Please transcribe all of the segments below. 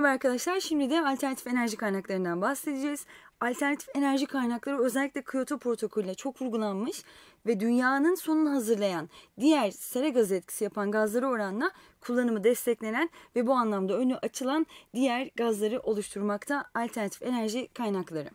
Merhaba arkadaşlar. Şimdi de alternatif enerji kaynaklarından bahsedeceğiz. Alternatif enerji kaynakları özellikle Kyoto protokolüyle çok vurgulanmış ve dünyanın sonunu hazırlayan diğer sera gazı etkisi yapan gazları oranla kullanımı desteklenen ve bu anlamda önü açılan diğer gazları oluşturmakta alternatif enerji kaynakları.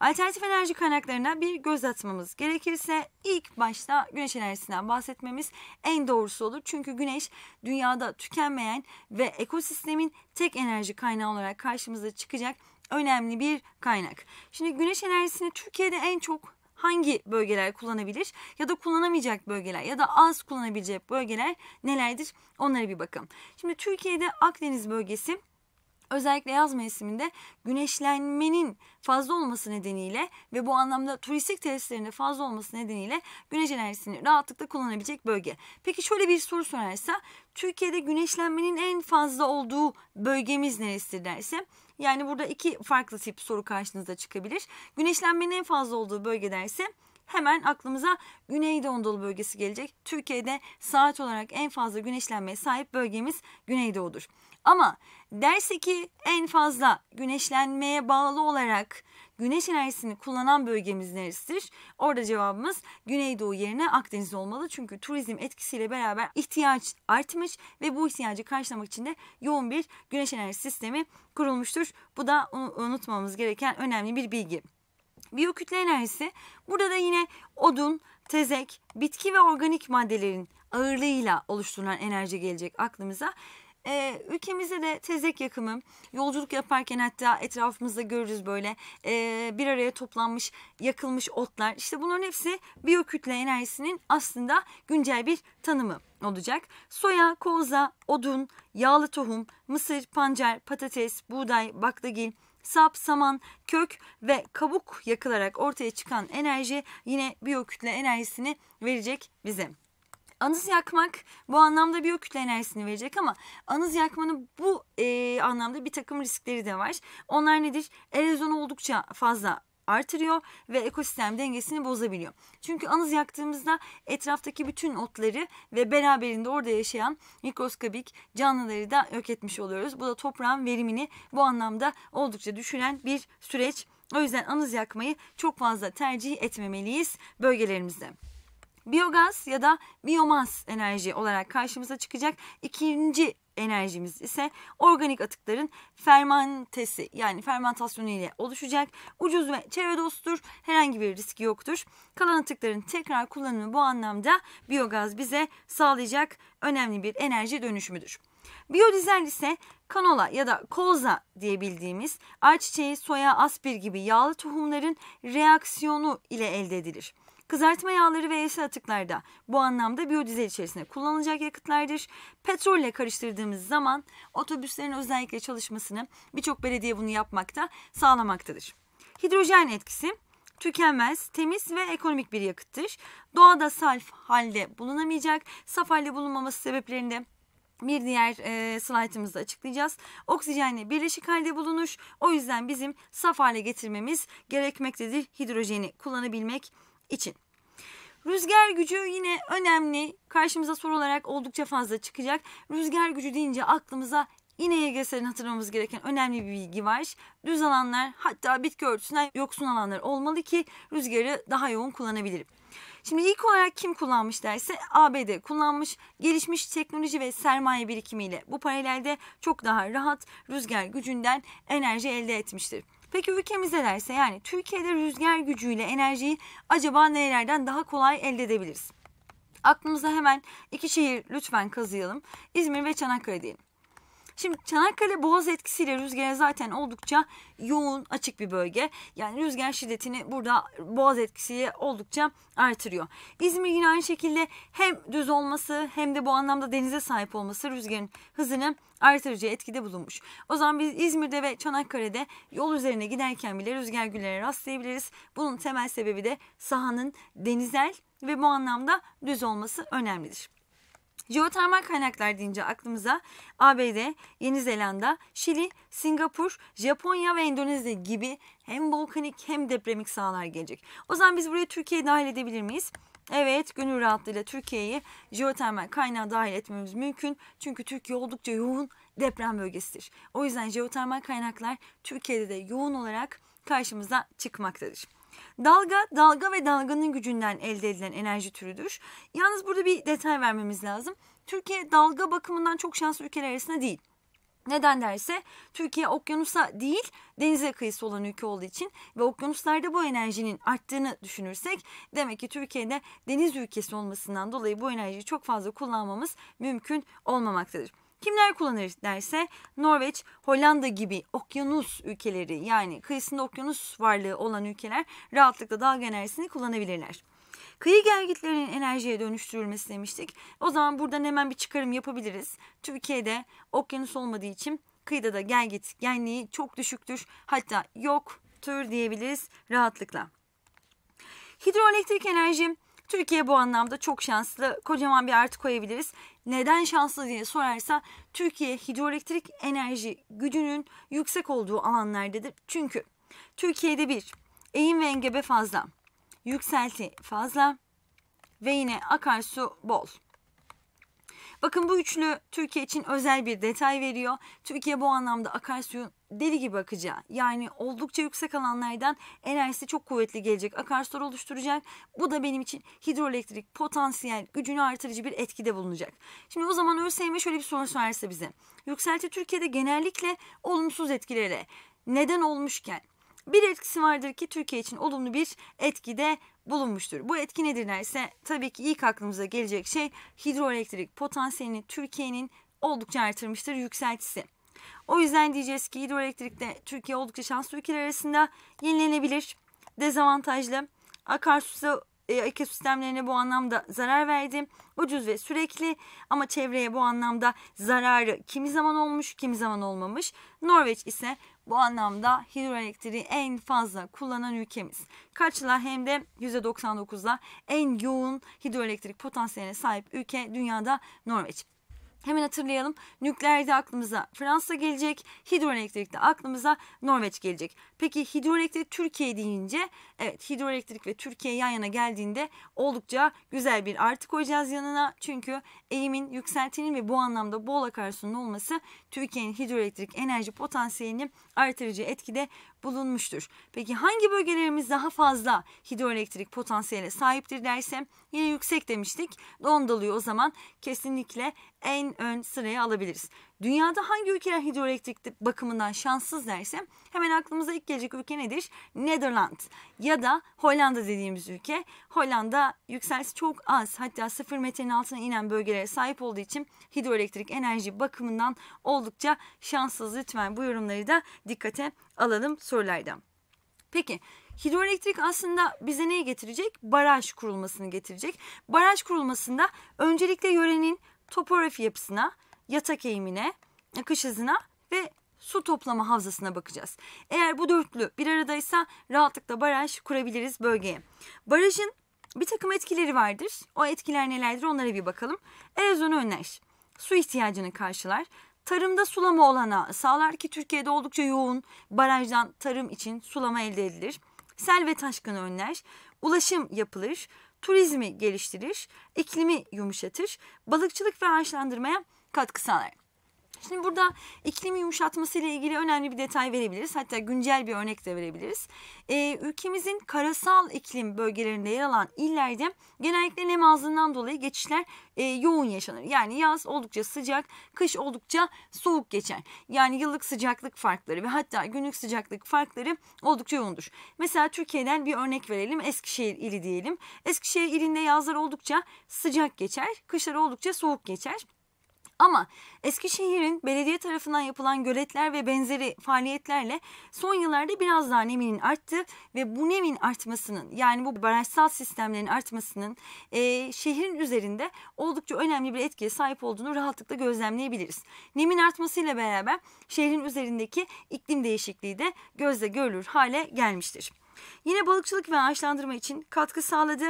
Alternatif enerji kaynaklarına bir göz atmamız gerekirse ilk başta güneş enerjisinden bahsetmemiz en doğrusu olur. Çünkü güneş dünyada tükenmeyen ve ekosistemin tek enerji kaynağı olarak karşımıza çıkacak önemli bir kaynak. Şimdi güneş enerjisini Türkiye'de en çok hangi bölgeler kullanabilir ya da kullanamayacak bölgeler ya da az kullanabilecek bölgeler nelerdir onlara bir bakın. Şimdi Türkiye'de Akdeniz bölgesi Özellikle yaz mevsiminde güneşlenmenin fazla olması nedeniyle ve bu anlamda turistik tesislerinde fazla olması nedeniyle güneş enerjisini rahatlıkla kullanabilecek bölge. Peki şöyle bir soru sorarsa Türkiye'de güneşlenmenin en fazla olduğu bölgemiz neresidir derse yani burada iki farklı tip soru karşınıza çıkabilir. Güneşlenmenin en fazla olduğu bölge derse hemen aklımıza Güneydoğu Anadolu bölgesi gelecek. Türkiye'de saat olarak en fazla güneşlenmeye sahip bölgemiz Güneydoğu'dur. Ama derse ki en fazla güneşlenmeye bağlı olarak güneş enerjisini kullanan bölgemiz neresidir? Orada cevabımız Güneydoğu yerine Akdeniz olmalı. Çünkü turizm etkisiyle beraber ihtiyaç artmış ve bu ihtiyacı karşılamak için de yoğun bir güneş enerji sistemi kurulmuştur. Bu da unutmamamız gereken önemli bir bilgi. Biyokütle enerjisi burada da yine odun, tezek, bitki ve organik maddelerin ağırlığıyla oluşturulan enerji gelecek aklımıza. E, ülkemizde de tezek yakımı yolculuk yaparken hatta etrafımızda görürüz böyle e, bir araya toplanmış yakılmış otlar. İşte bunların hepsi biyokütle enerjisinin aslında güncel bir tanımı olacak. Soya, kolza, odun, yağlı tohum, mısır, pancar, patates, buğday, baklagil, sap, saman, kök ve kabuk yakılarak ortaya çıkan enerji yine biyokütle enerjisini verecek bize. Anız yakmak bu anlamda bir biyokütle enerjisini verecek ama anız yakmanın bu e, anlamda bir takım riskleri de var. Onlar nedir? Erozyonu oldukça fazla artırıyor ve ekosistem dengesini bozabiliyor. Çünkü anız yaktığımızda etraftaki bütün otları ve beraberinde orada yaşayan mikroskobik canlıları da yok etmiş oluyoruz. Bu da toprağın verimini bu anlamda oldukça düşüren bir süreç. O yüzden anız yakmayı çok fazla tercih etmemeliyiz bölgelerimizde. Biyogaz ya da biyomas enerji olarak karşımıza çıkacak. İkinci enerjimiz ise organik atıkların fermantesi yani fermentasyonu ile oluşacak. Ucuz ve çevre dosttur. Herhangi bir riski yoktur. Kalan atıkların tekrar kullanımı bu anlamda biyogaz bize sağlayacak önemli bir enerji dönüşümüdür. Biyodizel ise kanola ya da kolza diyebildiğimiz ayçiçeği, soya, aspir gibi yağlı tohumların reaksiyonu ile elde edilir. Kızartma yağları ve yeşil atıklarda bu anlamda biyodizel içerisinde kullanılacak yakıtlardır. Petrolle karıştırdığımız zaman otobüslerin özellikle çalışmasını birçok belediye bunu yapmakta sağlamaktadır. Hidrojen etkisi tükenmez, temiz ve ekonomik bir yakıttır. Doğada salf halde bulunamayacak. Saf halde bulunmaması sebeplerinde bir diğer e, slaytımızda açıklayacağız. Oksijenle birleşik halde bulunur. O yüzden bizim saf hale getirmemiz gerekmektedir hidrojeni kullanabilmek için. Rüzgar gücü yine önemli. Karşımıza soru olarak oldukça fazla çıkacak. Rüzgar gücü deyince aklımıza Yine YGS'nin hatırlamamız gereken önemli bir bilgi var. Düz alanlar hatta bitki örtüsünden yoksun alanlar olmalı ki rüzgarı daha yoğun kullanabilirim. Şimdi ilk olarak kim kullanmış derse ABD kullanmış. Gelişmiş teknoloji ve sermaye birikimiyle bu paralelde çok daha rahat rüzgar gücünden enerji elde etmiştir. Peki ülkemize derse, yani Türkiye'de rüzgar gücüyle enerjiyi acaba nerelerden daha kolay elde edebiliriz? Aklımıza hemen iki şehir lütfen kazıyalım. İzmir ve Çanakkale diyelim. Şimdi Çanakkale Boğaz etkisiyle rüzgar zaten oldukça yoğun açık bir bölge. Yani rüzgar şiddetini burada boğaz etkisiyle oldukça artırıyor. İzmir yine aynı şekilde hem düz olması hem de bu anlamda denize sahip olması rüzgarın hızını artırıcı etkide bulunmuş. O zaman biz İzmir'de ve Çanakkale'de yol üzerine giderken bile rüzgar güllere rastlayabiliriz. Bunun temel sebebi de sahanın denizel ve bu anlamda düz olması önemlidir. Jeotermal kaynaklar deyince aklımıza ABD, Yeni Zelanda, Şili, Singapur, Japonya ve Endonezya gibi hem volkanik hem depremik sahalar gelecek. O zaman biz buraya Türkiye'yi dahil edebilir miyiz? Evet gönül rahatlığıyla Türkiye'yi jeotermal kaynağı dahil etmemiz mümkün. Çünkü Türkiye oldukça yoğun deprem bölgesidir. O yüzden jeotermal kaynaklar Türkiye'de de yoğun olarak karşımıza çıkmaktadır. Dalga, dalga ve dalganın gücünden elde edilen enerji türüdür. Yalnız burada bir detay vermemiz lazım. Türkiye dalga bakımından çok şanslı ülkeler arasında değil. Neden derse Türkiye okyanusa değil denize kıyısı olan ülke olduğu için ve okyanuslarda bu enerjinin arttığını düşünürsek demek ki Türkiye'de deniz ülkesi olmasından dolayı bu enerjiyi çok fazla kullanmamız mümkün olmamaktadır. Kimler kullanır derse Norveç, Hollanda gibi okyanus ülkeleri yani kıyısında okyanus varlığı olan ülkeler rahatlıkla dalga enerjisini kullanabilirler. Kıyı gelgitlerinin enerjiye dönüştürülmesi demiştik. O zaman buradan hemen bir çıkarım yapabiliriz. Türkiye'de okyanus olmadığı için kıyıda da gelgit genliği çok düşüktür. Hatta yoktur diyebiliriz rahatlıkla. Hidroelektrik enerji Türkiye bu anlamda çok şanslı. Kocaman bir artı koyabiliriz. Neden şanslı diye sorarsa Türkiye hidroelektrik enerji gücünün yüksek olduğu alanlardadır. Çünkü Türkiye'de bir eğim ve engebe fazla, yükselti fazla ve yine akarsu bol. Bakın bu üçlü Türkiye için özel bir detay veriyor. Türkiye bu anlamda akarsuyun deli gibi akacağı yani oldukça yüksek alanlardan enerjisi çok kuvvetli gelecek akarsular oluşturacak. Bu da benim için hidroelektrik potansiyel gücünü artırıcı bir etkide bulunacak. Şimdi o zaman ÖSYM şöyle bir soru sorarsa bize. Yükselti Türkiye'de genellikle olumsuz etkilere neden olmuşken bir etkisi vardır ki Türkiye için olumlu bir etki de bulunmuştur. Bu etki nedir derse tabii ki ilk aklımıza gelecek şey hidroelektrik potansiyelini Türkiye'nin oldukça artırmıştır yükseltisi. O yüzden diyeceğiz ki hidroelektrikte Türkiye oldukça şanslı ülkeler arasında yenilenebilir, dezavantajlı, akarsu e, ekosistemlerine bu anlamda zarar verdi. Ucuz ve sürekli ama çevreye bu anlamda zararı kimi zaman olmuş kimi zaman olmamış. Norveç ise bu anlamda hidroelektriği en fazla kullanan ülkemiz. Kaçla hem de %99'la en yoğun hidroelektrik potansiyeline sahip ülke dünyada Norveç. Hemen hatırlayalım. Nükleerde aklımıza Fransa gelecek, hidroelektrikte aklımıza Norveç gelecek. Peki hidroelektrik Türkiye deyince evet hidroelektrik ve Türkiye yan yana geldiğinde oldukça güzel bir artı koyacağız yanına. Çünkü eğimin yükseltinin ve bu anlamda bol akarsunun olması Türkiye'nin hidroelektrik enerji potansiyelini artırıcı etkide bulunmuştur. Peki hangi bölgelerimiz daha fazla hidroelektrik potansiyele sahiptir dersem yine yüksek demiştik. Dondalı'yı o zaman kesinlikle en ön sıraya alabiliriz. Dünyada hangi ülkeler hidroelektrik bakımından şanssız derse hemen aklımıza ilk gelecek ülke nedir? Netherland ya da Hollanda dediğimiz ülke. Hollanda yükselsi çok az hatta sıfır metrenin altına inen bölgelere sahip olduğu için hidroelektrik enerji bakımından oldukça şanssız. Lütfen bu yorumları da dikkate alalım sorulardan. Peki Hidroelektrik aslında bize neyi getirecek? Baraj kurulmasını getirecek. Baraj kurulmasında öncelikle yörenin topografi yapısına, yatak eğimine, e, kış hızına ve su toplama havzasına bakacağız. Eğer bu dörtlü bir aradaysa rahatlıkla baraj kurabiliriz bölgeye. Barajın bir takım etkileri vardır. O etkiler nelerdir onlara bir bakalım. Erozyonu önler, su ihtiyacını karşılar, tarımda sulama olana sağlar ki Türkiye'de oldukça yoğun barajdan tarım için sulama elde edilir. Sel ve taşkını önler, ulaşım yapılır, turizmi geliştirir, iklimi yumuşatır, balıkçılık ve ağaçlandırmaya katkı sağlar. Şimdi burada iklim yumuşatması ile ilgili önemli bir detay verebiliriz. Hatta güncel bir örnek de verebiliriz. Ee, ülkemizin karasal iklim bölgelerinde yer alan illerde genellikle nem azlığından dolayı geçişler e, yoğun yaşanır. Yani yaz oldukça sıcak, kış oldukça soğuk geçer. Yani yıllık sıcaklık farkları ve hatta günlük sıcaklık farkları oldukça yoğundur. Mesela Türkiye'den bir örnek verelim. Eskişehir ili diyelim. Eskişehir ilinde yazlar oldukça sıcak geçer, kışlar oldukça soğuk geçer. Ama Eskişehir'in belediye tarafından yapılan göletler ve benzeri faaliyetlerle son yıllarda biraz daha neminin arttı ve bu nemin artmasının yani bu barajsal sistemlerin artmasının e, şehrin üzerinde oldukça önemli bir etkiye sahip olduğunu rahatlıkla gözlemleyebiliriz. Nemin artmasıyla beraber şehrin üzerindeki iklim değişikliği de gözle görülür hale gelmiştir. Yine balıkçılık ve ağaçlandırma için katkı sağladı.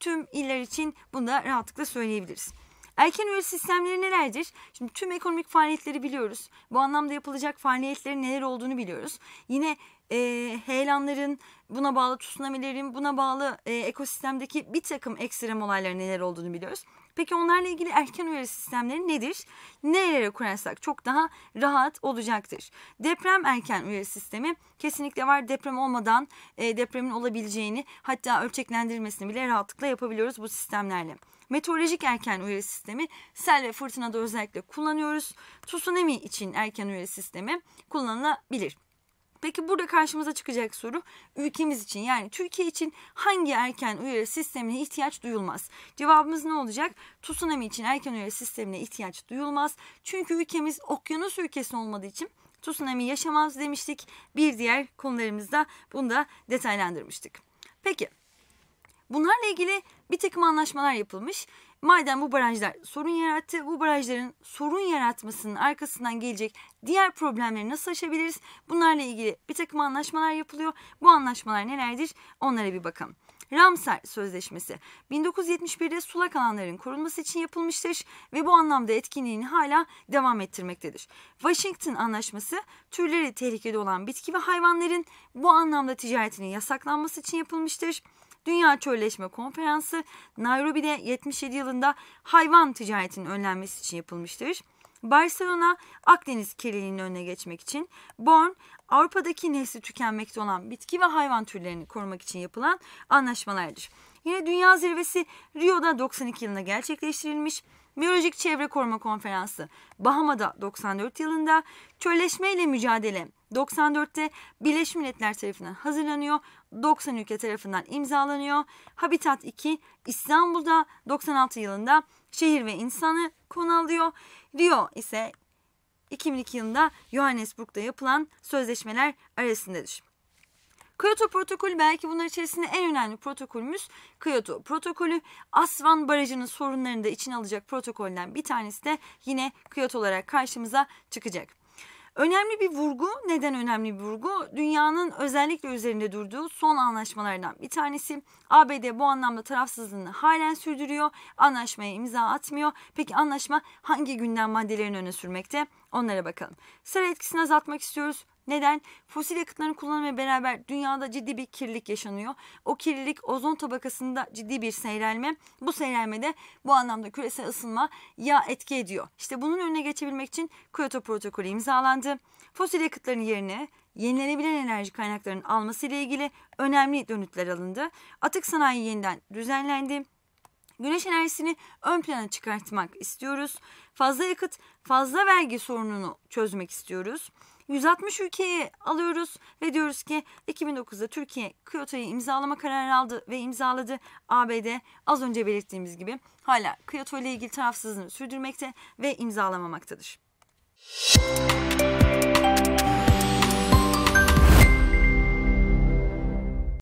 Tüm iller için bunu da rahatlıkla söyleyebiliriz. Erken üye sistemleri nelerdir? Şimdi tüm ekonomik faaliyetleri biliyoruz. Bu anlamda yapılacak faaliyetlerin neler olduğunu biliyoruz. Yine e, heyelanların buna bağlı tsunamilerin buna bağlı e, ekosistemdeki bir takım ekstrem olayların neler olduğunu biliyoruz. Peki onlarla ilgili erken uyarı sistemleri nedir? Nerelere kurarsak çok daha rahat olacaktır. Deprem erken uyarı sistemi kesinlikle var. Deprem olmadan e, depremin olabileceğini hatta ölçeklendirilmesini bile rahatlıkla yapabiliyoruz bu sistemlerle. Meteorolojik erken uyarı sistemi sel ve fırtınada özellikle kullanıyoruz. Tsunami için erken uyarı sistemi kullanılabilir. Peki burada karşımıza çıkacak soru ülkemiz için yani Türkiye için hangi erken uyarı sistemine ihtiyaç duyulmaz? Cevabımız ne olacak? Tsunami için erken uyarı sistemine ihtiyaç duyulmaz. Çünkü ülkemiz okyanus ülkesi olmadığı için tsunami yaşamaz demiştik. Bir diğer konularımızda bunu da detaylandırmıştık. Peki bunlarla ilgili bir takım anlaşmalar yapılmış. Madem bu barajlar sorun yarattı, bu barajların sorun yaratmasının arkasından gelecek diğer problemleri nasıl aşabiliriz? Bunlarla ilgili bir takım anlaşmalar yapılıyor. Bu anlaşmalar nelerdir? Onlara bir bakalım. Ramsar Sözleşmesi 1971'de sulak alanların korunması için yapılmıştır ve bu anlamda etkinliğini hala devam ettirmektedir. Washington Anlaşması türleri tehlikede olan bitki ve hayvanların bu anlamda ticaretinin yasaklanması için yapılmıştır. Dünya Çölleşme Konferansı Nairobi'de 77 yılında hayvan ticaretinin önlenmesi için yapılmıştır. Barcelona Akdeniz kirliliğinin önüne geçmek için, Bonn Avrupa'daki nesli tükenmekte olan bitki ve hayvan türlerini korumak için yapılan anlaşmalardır. Yine Dünya Zirvesi Rio'da 92 yılında gerçekleştirilmiş. Biyolojik Çevre Koruma Konferansı Bahama'da 94 yılında, çölleşme ile mücadele 94'te Birleşmiş Milletler tarafından hazırlanıyor 90 ülke tarafından imzalanıyor. Habitat 2 İstanbul'da 96 yılında şehir ve insanı konu alıyor. Rio ise 2002 yılında Johannesburg'da yapılan sözleşmeler arasındadır. Kyoto protokolü belki bunlar içerisinde en önemli protokolümüz Kyoto protokolü. Asvan Barajı'nın sorunlarını da içine alacak protokolden bir tanesi de yine Kyoto olarak karşımıza çıkacak. Önemli bir vurgu, neden önemli bir vurgu? Dünyanın özellikle üzerinde durduğu son anlaşmalardan bir tanesi. ABD bu anlamda tarafsızlığını halen sürdürüyor. Anlaşmaya imza atmıyor. Peki anlaşma hangi gündem maddelerini öne sürmekte? Onlara bakalım. Sera etkisini azaltmak istiyoruz. Neden? Fosil yakıtların kullanımı beraber dünyada ciddi bir kirlilik yaşanıyor. O kirlilik ozon tabakasında ciddi bir seyrelme. Bu seyrelmede bu anlamda küresel ısınma ya etki ediyor. İşte bunun önüne geçebilmek için Kyoto protokolü imzalandı. Fosil yakıtların yerine yenilenebilen enerji kaynaklarının alması ile ilgili önemli dönütler alındı. Atık sanayi yeniden düzenlendi Güneş enerjisini ön plana çıkartmak istiyoruz. Fazla yakıt, fazla vergi sorununu çözmek istiyoruz. 160 ülkeyi alıyoruz ve diyoruz ki 2009'da Türkiye Kyoto'yu imzalama kararı aldı ve imzaladı. ABD az önce belirttiğimiz gibi hala Kyoto ile ilgili tarafsızlığını sürdürmekte ve imzalamamaktadır. Müzik